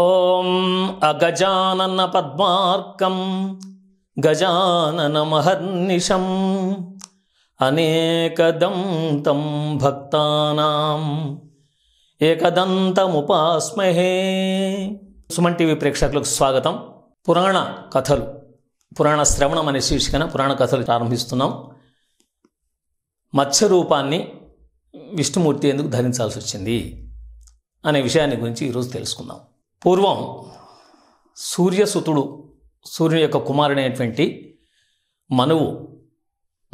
ఓం అగజానన పద్మార్కం గజానన गजाननमहर्निशम् అనేకదంతం భక్తానాం ఏకదంతముపాస్మహే సుమన్ టీవీ ప్రేక్షకులకు స్వాగతం పురాణ కథలు పురాణ శ్రవణం అనే శీర్షికన పురాణ కథలు ప్రారంభిస్తున్నాం మత్స్య రూపాన్ని విష్ణుమూర్తి ఎందుకు ధరించాల్సి వచ్చింది అనే విషయాన్ని గురించి ఈరోజు తెలుసుకుందాం పూర్వం సూర్యసుతుడు సూర్యుని యొక్క కుమారుడైనటువంటి మనువు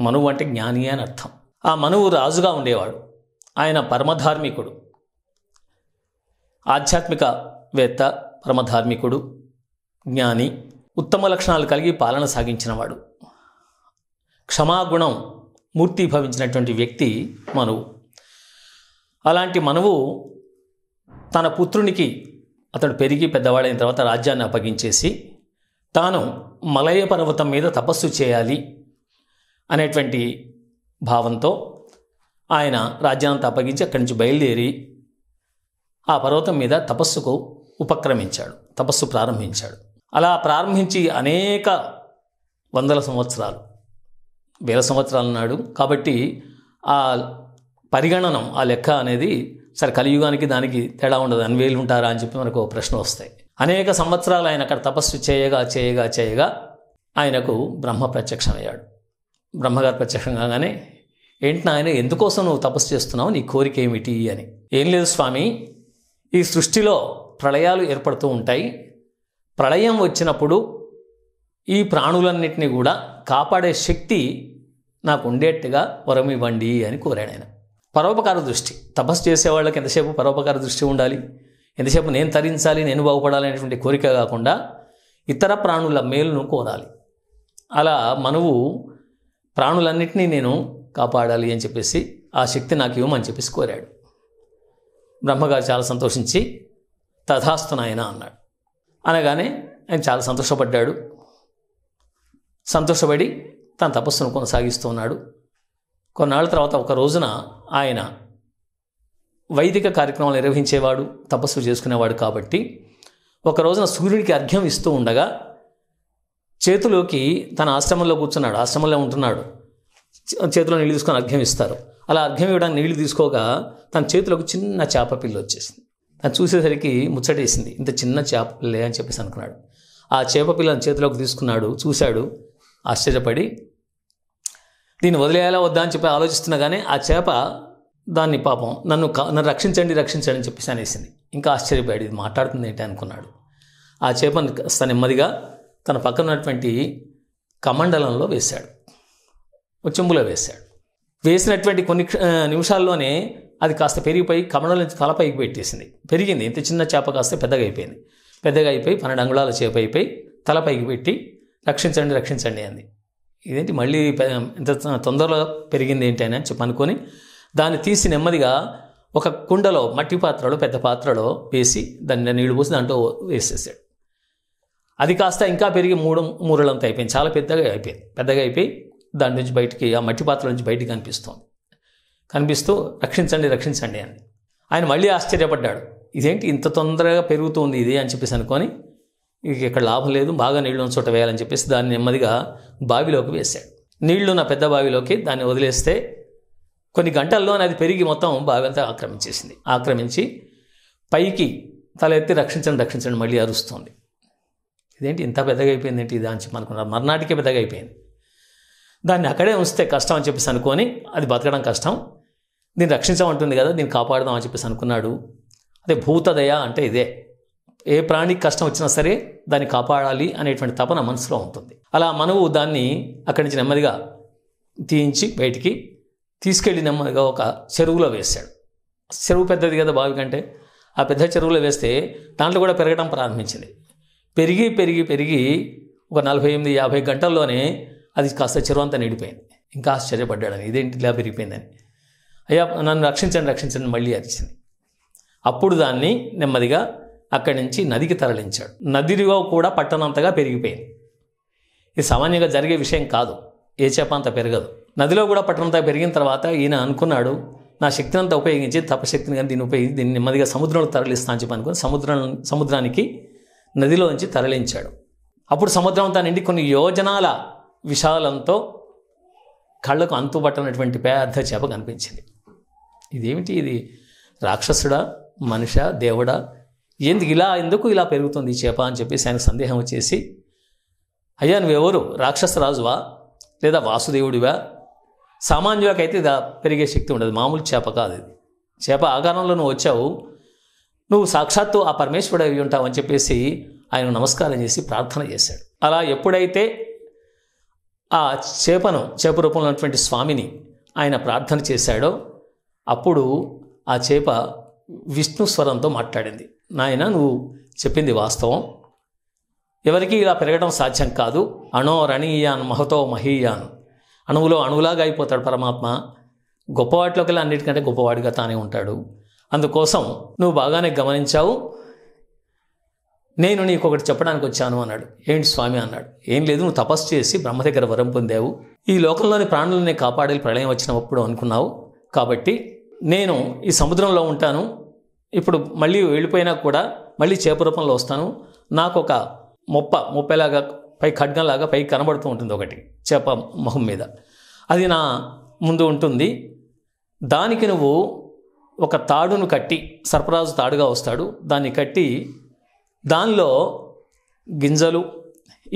మనువు అంటే జ్ఞాని అని అర్థం ఆ మనువు రాజుగా ఉండేవాడు ఆయన పరమధార్మికుడు ఆధ్యాత్మికవేత్త పరమధార్మికుడు జ్ఞాని ఉత్తమ లక్షణాలు కలిగి పాలన సాగించినవాడు క్షమాగుణం మూర్తి భవించినటువంటి వ్యక్తి మనువు అలాంటి మనువు తన పుత్రునికి అతడు పెరిగి పెద్దవాడైన తర్వాత రాజ్యాన్ని అప్పగించేసి తాను మలయ పర్వతం మీద తపస్సు చేయాలి అనేటువంటి భావంతో ఆయన రాజ్యాన్ని అప్పగించి అక్కడి నుంచి బయలుదేరి ఆ పర్వతం మీద తపస్సుకు ఉపక్రమించాడు తపస్సు ప్రారంభించాడు అలా ప్రారంభించి అనేక వందల సంవత్సరాలు వేల సంవత్సరాలు నాడు కాబట్టి ఆ పరిగణనం ఆ లెక్క అనేది సరే కలియుగానికి దానికి తేడా ఉండదు అన్వేలు ఉంటారా అని చెప్పి మనకు ప్రశ్న వస్తాయి అనేక సంవత్సరాలు ఆయన అక్కడ తపస్సు చేయగా చేయగా చేయగా ఆయనకు బ్రహ్మ ప్రత్యక్షమయ్యాడు బ్రహ్మగారు ప్రత్యక్షం కాగానే ఏంటి ఆయన ఎందుకోసం నువ్వు తపస్సు చేస్తున్నావు నీ కోరిక ఏమిటి అని ఏం లేదు స్వామి ఈ సృష్టిలో ప్రళయాలు ఏర్పడుతూ ఉంటాయి ప్రళయం వచ్చినప్పుడు ఈ ప్రాణులన్నింటినీ కూడా కాపాడే శక్తి నాకు ఉండేట్టుగా వరం ఇవ్వండి అని కోరాడు ఆయన పరోపకార దృష్టి తపస్సు చేసే వాళ్ళకి ఎంతసేపు పరోపకార దృష్టి ఉండాలి ఎంతసేపు నేను తరించాలి నేను బాగుపడాలి అనేటువంటి కోరిక కాకుండా ఇతర ప్రాణుల మేలును కోరాలి అలా మనవు ప్రాణులన్నింటినీ నేను కాపాడాలి అని చెప్పేసి ఆ శక్తి నాకు ఇవ్వమని చెప్పేసి కోరాడు బ్రహ్మగారు చాలా సంతోషించి తథాస్తు నాయన అన్నాడు అనగానే ఆయన చాలా సంతోషపడ్డాడు సంతోషపడి తన తపస్సును కొనసాగిస్తున్నాడు కొన్నాళ్ళ తర్వాత ఒక రోజున ఆయన వైదిక కార్యక్రమాలు నిర్వహించేవాడు తపస్సు చేసుకునేవాడు కాబట్టి ఒక రోజున సూర్యుడికి అర్ఘ్యం ఇస్తూ ఉండగా చేతిలోకి తన ఆశ్రమంలో కూర్చున్నాడు ఆశ్రమంలో ఉంటున్నాడు చేతిలో నీళ్ళు తీసుకొని అర్ఘ్యం ఇస్తారు అలా అర్ఘ్యం ఇవ్వడానికి నీళ్లు తీసుకోగా తన చేతిలోకి చిన్న చేప పిల్ల వచ్చేసింది తను చూసేసరికి ముచ్చటేసింది ఇంత చిన్న చేప పిల్లే అని చెప్పేసి అనుకున్నాడు ఆ చేప పిల్లని చేతిలోకి తీసుకున్నాడు చూశాడు ఆశ్చర్యపడి దీన్ని వదిలేయాలా వద్దా అని చెప్పి ఆలోచిస్తున్నా కానీ ఆ చేప దాన్ని పాపం నన్ను నన్ను రక్షించండి రక్షించండి అని చెప్పేసి అనేసింది ఇంకా ఆశ్చర్యపోయాడు ఇది మాట్లాడుతుంది ఏంటి అనుకున్నాడు ఆ చేపను తన నెమ్మదిగా తన పక్కన ఉన్నటువంటి కమండలంలో వేశాడు చెంబులో వేశాడు వేసినటువంటి కొన్ని నిమిషాల్లోనే అది కాస్త పెరిగిపోయి కమండల నుంచి తల పైకి పెట్టేసింది పెరిగింది ఇంత చిన్న చేప కాస్త పెద్దగా అయిపోయింది పెద్దగా అయిపోయి పన్నెండు అంగుళాల చేప అయిపోయి తల పైకి పెట్టి రక్షించండి రక్షించండి అంది ఇదేంటి మళ్ళీ ఇంత తొందరలో పెరిగింది ఏంటి అని చెప్పి అనుకొని దాన్ని తీసి నెమ్మదిగా ఒక కుండలో మట్టి పాత్రలో పెద్ద పాత్రలో వేసి దాన్ని నీళ్లు పోసి దాంట్లో వేసేసాడు అది కాస్త ఇంకా పెరిగి మూడు మూరలంతా అయిపోయింది చాలా పెద్దగా అయిపోయింది పెద్దగా అయిపోయి దాని నుంచి బయటికి ఆ మట్టి పాత్ర నుంచి బయటికి కనిపిస్తోంది కనిపిస్తూ రక్షించండి రక్షించండి అని ఆయన మళ్ళీ ఆశ్చర్యపడ్డాడు ఇదేంటి ఇంత తొందరగా పెరుగుతుంది ఇది అని చెప్పేసి అనుకొని ఇక ఇక్కడ లాభం లేదు బాగా నీళ్లు ఉన్న చోట వేయాలని చెప్పేసి దాన్ని నెమ్మదిగా బావిలోకి వేశాడు నీళ్లు నా పెద్ద బావిలోకి దాన్ని వదిలేస్తే కొన్ని గంటల్లో అది పెరిగి మొత్తం బావి అంతా ఆక్రమించేసింది ఆక్రమించి పైకి తల ఎత్తి రక్షించండి రక్షించండి మళ్ళీ అరుస్తుంది ఇదేంటి ఇంత పెద్దగా అయిపోయింది ఏంటి దాని చెప్పి అనుకున్నారు మర్నాటికే పెద్దగా అయిపోయింది దాన్ని అక్కడే ఉంచితే కష్టం అని చెప్పేసి అనుకొని అది బతకడం కష్టం దీన్ని రక్షించమంటుంది కదా దీన్ని కాపాడదాం అని చెప్పేసి అనుకున్నాడు అదే భూతదయ అంటే ఇదే ఏ ప్రాణికి కష్టం వచ్చినా సరే దాన్ని కాపాడాలి అనేటువంటి తపన మనసులో ఉంటుంది అలా మనవు దాన్ని అక్కడి నుంచి నెమ్మదిగా తీయించి బయటికి తీసుకెళ్ళి నెమ్మదిగా ఒక చెరువులో వేశాడు చెరువు పెద్దది కదా బావి కంటే ఆ పెద్ద చెరువులో వేస్తే దాంట్లో కూడా పెరగడం ప్రారంభించింది పెరిగి పెరిగి పెరిగి ఒక నలభై ఎనిమిది యాభై గంటల్లోనే అది కాస్త చెరువు అంతా నిండిపోయింది ఇంకా ఆశ్చర్యపడ్డాడని ఇదేంటి ఇలా పెరిగిపోయిందని అయ్యా నన్ను రక్షించండి రక్షించండి మళ్ళీ అరిచింది అప్పుడు దాన్ని నెమ్మదిగా అక్కడి నుంచి నదికి తరలించాడు నదిరివ కూడా పట్టణంతగా పెరిగిపోయింది ఇది సామాన్యంగా జరిగే విషయం కాదు ఏ చేప అంత పెరగదు నదిలో కూడా పట్టణంతా పెరిగిన తర్వాత ఈయన అనుకున్నాడు నా శక్తిని అంతా ఉపయోగించి తపశక్తిని కానీ దీన్ని ఉపయోగించి దీన్ని నెమ్మదిగా సముద్రంలో తరలిస్తా అని చెప్పి అనుకుని సముద్రం సముద్రానికి నదిలో నుంచి తరలించాడు అప్పుడు సముద్రం అంతా నిండి కొన్ని యోజనాల విశాలంతో కళ్ళకు అంతుపట్టనటువంటి పెద్ద చేప కనిపించింది ఇదేమిటి ఇది రాక్షసుడా మనిష దేవుడా ఎందుకు ఇలా ఎందుకు ఇలా పెరుగుతుంది ఈ చేప అని చెప్పేసి ఆయనకు సందేహం వచ్చేసి అయ్యా నువ్వెవరు రాక్షసరాజువా లేదా వాసుదేవుడివా సామాన్యువాకైతే ఇది పెరిగే శక్తి ఉండదు మామూలు చేప కాదు ఇది చేప ఆకారంలో నువ్వు వచ్చావు నువ్వు సాక్షాత్తు ఆ పరమేశ్వరుడు అవి ఉంటావు అని చెప్పేసి ఆయన నమస్కారం చేసి ప్రార్థన చేశాడు అలా ఎప్పుడైతే ఆ చేపను చేప రూపంలో ఉన్నటువంటి స్వామిని ఆయన ప్రార్థన చేశాడో అప్పుడు ఆ చేప విష్ణు స్వరంతో మాట్లాడింది నాయన నువ్వు చెప్పింది వాస్తవం ఎవరికి ఇలా పెరగడం సాధ్యం కాదు అణో రణీయాన్ మహతో మహీయాన్ అణువులో అణువులాగా అయిపోతాడు పరమాత్మ గొప్పవాటిలోకెల్లా అన్నిటికంటే గొప్పవాడిగా తానే ఉంటాడు అందుకోసం నువ్వు బాగానే గమనించావు నేను నీకు ఒకటి చెప్పడానికి వచ్చాను అన్నాడు ఏంటి స్వామి అన్నాడు ఏం లేదు నువ్వు తపస్సు చేసి బ్రహ్మ దగ్గర వరం పొందావు ఈ లోకంలోని ప్రాణులని కాపాడే ప్రళయం వచ్చినప్పుడు అనుకున్నావు కాబట్టి నేను ఈ సముద్రంలో ఉంటాను ఇప్పుడు మళ్ళీ వెళ్ళిపోయినా కూడా మళ్ళీ చేప రూపంలో వస్తాను నాకు ఒక మొప్ప ముప్పైలాగా పై ఖడ్గంలాగా పై కనబడుతూ ఉంటుంది ఒకటి చేప మొహం మీద అది నా ముందు ఉంటుంది దానికి నువ్వు ఒక తాడును కట్టి సర్పరాజు తాడుగా వస్తాడు దాన్ని కట్టి దానిలో గింజలు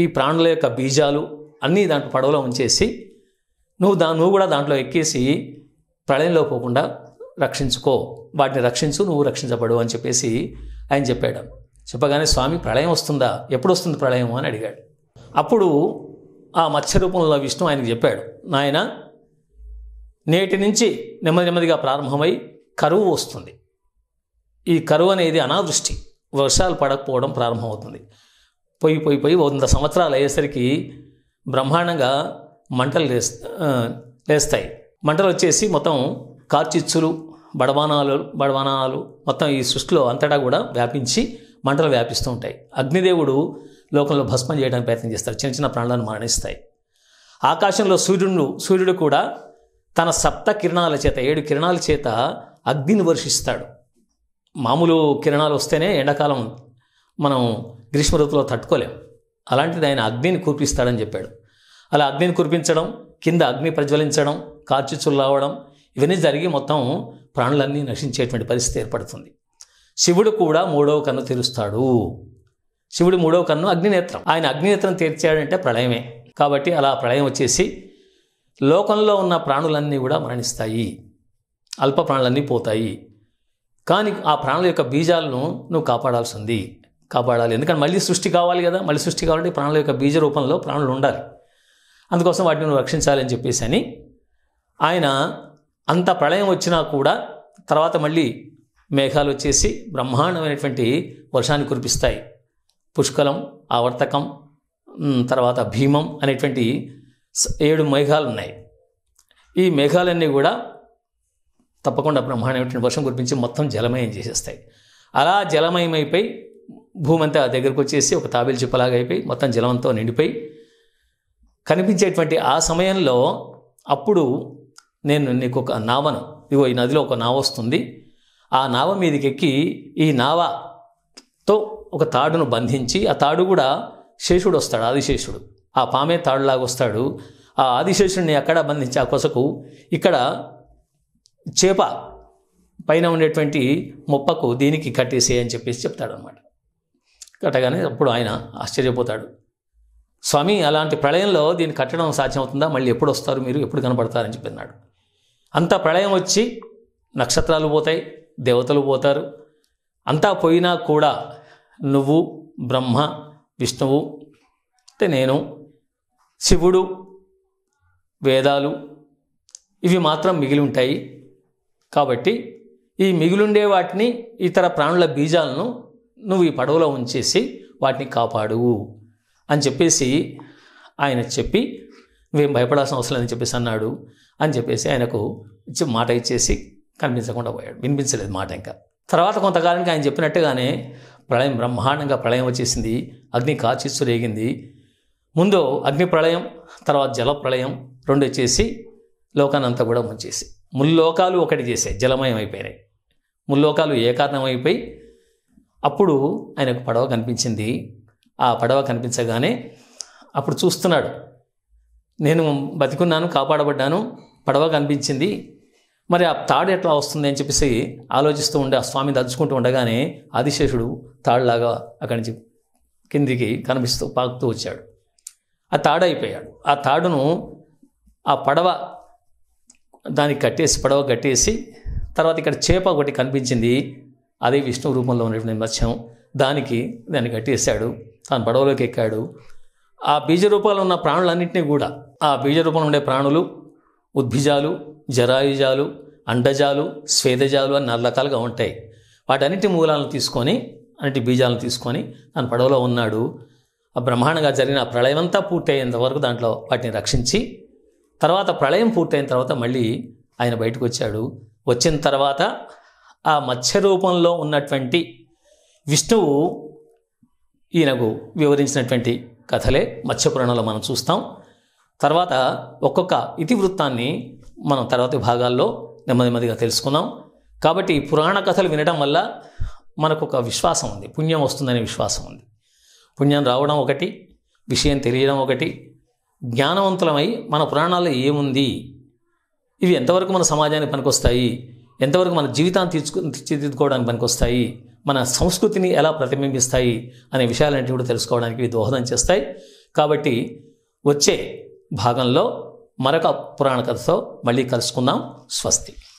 ఈ ప్రాణుల యొక్క బీజాలు అన్నీ దాంట్లో పడవలో ఉంచేసి నువ్వు దా నువ్వు కూడా దాంట్లో ఎక్కేసి ప్రళయంలో పోకుండా రక్షించుకో వాటిని రక్షించు నువ్వు రక్షించబడు అని చెప్పేసి ఆయన చెప్పాడు చెప్పగానే స్వామి ప్రళయం వస్తుందా ఎప్పుడు వస్తుంది ప్రళయం అని అడిగాడు అప్పుడు ఆ మత్స్య రూపంలో విష్ణు ఆయనకు చెప్పాడు నాయన నేటి నుంచి నెమ్మది నెమ్మదిగా ప్రారంభమై కరువు వస్తుంది ఈ కరువు అనేది అనావృష్టి వర్షాలు పడకపోవడం ప్రారంభమవుతుంది పోయి పోయి పోయి వంద సంవత్సరాలు అయ్యేసరికి బ్రహ్మాండంగా మంటలు లేస్తాయి మంటలు వచ్చేసి మొత్తం కార్చిచ్చులు బడవానాలు బడవానాలు మొత్తం ఈ సృష్టిలో అంతటా కూడా వ్యాపించి మంటలు వ్యాపిస్తూ ఉంటాయి అగ్నిదేవుడు లోకంలో భస్మం చేయడానికి ప్రయత్నం చేస్తారు చిన్న చిన్న ప్రాణాలను మరణిస్తాయి ఆకాశంలో సూర్యుడు సూర్యుడు కూడా తన సప్త కిరణాల చేత ఏడు కిరణాల చేత అగ్నిని వర్షిస్తాడు మామూలు కిరణాలు వస్తేనే ఎండాకాలం మనం గ్రీష్మ ఋతువులో తట్టుకోలేం అలాంటిది ఆయన అగ్నిని కురిపిస్తాడని చెప్పాడు అలా అగ్నిని కురిపించడం కింద అగ్ని ప్రజ్వలించడం కార్చిచ్చులు రావడం ఇవన్నీ జరిగి మొత్తం ప్రాణులన్నీ నశించేటువంటి పరిస్థితి ఏర్పడుతుంది శివుడు కూడా మూడవ కన్ను తెరుస్తాడు శివుడు మూడవ కన్ను అగ్నినేత్రం ఆయన అగ్నినేత్రం తీర్చాడంటే ప్రళయమే కాబట్టి అలా ప్రళయం వచ్చేసి లోకంలో ఉన్న ప్రాణులన్నీ కూడా మరణిస్తాయి అల్ప ప్రాణులన్నీ పోతాయి కానీ ఆ ప్రాణుల యొక్క బీజాలను నువ్వు కాపాడాల్సింది కాపాడాలి ఎందుకంటే మళ్ళీ సృష్టి కావాలి కదా మళ్ళీ సృష్టి కావాలంటే ప్రాణుల యొక్క బీజ రూపంలో ప్రాణులు ఉండాలి అందుకోసం వాటిని నువ్వు రక్షించాలని చెప్పేసి అని ఆయన అంత ప్రళయం వచ్చినా కూడా తర్వాత మళ్ళీ మేఘాలు వచ్చేసి బ్రహ్మాండమైనటువంటి వర్షాన్ని కురిపిస్తాయి పుష్కలం ఆవర్తకం తర్వాత భీమం అనేటువంటి ఏడు మేఘాలు ఉన్నాయి ఈ మేఘాలన్నీ కూడా తప్పకుండా బ్రహ్మాండమైనటువంటి వర్షం కురిపించి మొత్తం జలమయం చేసేస్తాయి అలా జలమయమైపోయి భూమి అంతా దగ్గరకు వచ్చేసి ఒక తాబేలు చెప్పలాగా అయిపోయి మొత్తం జలమంతో నిండిపోయి కనిపించేటువంటి ఆ సమయంలో అప్పుడు నేను నీకు ఒక నావను ఇగో ఈ నదిలో ఒక నావ వస్తుంది ఆ నావ మీదకి ఎక్కి ఈ నావతో ఒక తాడును బంధించి ఆ తాడు కూడా శేషుడు వస్తాడు ఆదిశేషుడు ఆ పామే తాడులాగా వస్తాడు ఆ ఆదిశేషుడిని అక్కడ బంధించి ఆ కొసకు ఇక్కడ చేప పైన ఉండేటువంటి మొప్పకు దీనికి కట్టేసే అని చెప్పేసి చెప్తాడు అనమాట కట్టగానే అప్పుడు ఆయన ఆశ్చర్యపోతాడు స్వామి అలాంటి ప్రళయంలో దీన్ని కట్టడం సాధ్యమవుతుందా మళ్ళీ ఎప్పుడు వస్తారు మీరు ఎప్పుడు కనబడతారని చెప్పినాడు అంత ప్రళయం వచ్చి నక్షత్రాలు పోతాయి దేవతలు పోతారు అంతా పోయినా కూడా నువ్వు బ్రహ్మ విష్ణువు అంటే నేను శివుడు వేదాలు ఇవి మాత్రం మిగిలి ఉంటాయి కాబట్టి ఈ మిగిలిండే వాటిని ఇతర ప్రాణుల బీజాలను నువ్వు ఈ పడవలో ఉంచేసి వాటిని కాపాడు అని చెప్పేసి ఆయన చెప్పి నువ్వేం భయపడాల్సిన అవసరం లేదని చెప్పేసి అన్నాడు అని చెప్పేసి ఆయనకు ఇచ్చి మాట ఇచ్చేసి కనిపించకుండా పోయాడు వినిపించలేదు మాట ఇంకా తర్వాత కొంతకాలానికి ఆయన చెప్పినట్టుగానే ప్రళయం బ్రహ్మాండంగా ప్రళయం వచ్చేసింది అగ్ని కాచిస్సు రేగింది ముందు అగ్ని ప్రళయం తర్వాత జల ప్రళయం రెండు వచ్చేసి లోకానంతా కూడా ముంచేసి ముల్లోకాలు ఒకటి చేసాయి జలమయం అయిపోయినాయి ముల్లోకాలు ఏకారణమైపోయి అప్పుడు ఆయనకు పడవ కనిపించింది ఆ పడవ కనిపించగానే అప్పుడు చూస్తున్నాడు నేను బతికున్నాను కాపాడబడ్డాను పడవ కనిపించింది మరి ఆ తాడు ఎట్లా వస్తుంది అని చెప్పేసి ఆలోచిస్తూ ఉండే ఆ స్వామి దలుచుకుంటూ ఉండగానే ఆదిశేషుడు తాడులాగా అక్కడి నుంచి కిందికి కనిపిస్తూ పాకుతూ వచ్చాడు ఆ తాడు అయిపోయాడు ఆ తాడును ఆ పడవ దానికి కట్టేసి పడవ కట్టేసి తర్వాత ఇక్కడ చేప ఒకటి కనిపించింది అదే విష్ణు రూపంలో ఉన్నటువంటి మత్స్యం దానికి దాన్ని కట్టేశాడు తాను పడవలోకి ఎక్కాడు ఆ బీజ రూపంలో ఉన్న ప్రాణులన్నింటినీ కూడా ఆ బీజ రూపంలో ఉండే ప్రాణులు ఉద్భిజాలు జరాయుజాలు అండజాలు స్వేదజాలు అని నాలుగు రకాలుగా ఉంటాయి వాటన్నిటి మూలాలను తీసుకొని అన్నిటి బీజాలను తీసుకొని తన పడవలో ఉన్నాడు ఆ బ్రహ్మాండంగా జరిగిన ఆ ప్రళయమంతా పూర్తయ్యేంత వరకు దాంట్లో వాటిని రక్షించి తర్వాత ప్రళయం పూర్తయిన తర్వాత మళ్ళీ ఆయన బయటకు వచ్చాడు వచ్చిన తర్వాత ఆ మత్స్య రూపంలో ఉన్నటువంటి విష్ణువు ఈయనకు వివరించినటువంటి కథలే మత్స్యపురాణంలో మనం చూస్తాం తర్వాత ఒక్కొక్క ఇతివృత్తాన్ని మనం తర్వాత భాగాల్లో నెమ్మది నెమ్మదిగా తెలుసుకున్నాం కాబట్టి పురాణ కథలు వినడం వల్ల మనకు ఒక విశ్వాసం ఉంది పుణ్యం వస్తుందనే విశ్వాసం ఉంది పుణ్యం రావడం ఒకటి విషయం తెలియడం ఒకటి జ్ఞానవంతులమై మన పురాణాల్లో ఏముంది ఇవి ఎంతవరకు మన సమాజానికి పనికొస్తాయి ఎంతవరకు మన జీవితాన్ని తీర్చుకు తీర్చిదిద్దుకోవడానికి పనికొస్తాయి మన సంస్కృతిని ఎలా ప్రతిబింబిస్తాయి అనే విషయాలంటే కూడా తెలుసుకోవడానికి దోహదం చేస్తాయి కాబట్టి వచ్చే భాగంలో మరొక పురాణ కథతో మళ్ళీ కలుసుకుందాం స్వస్తి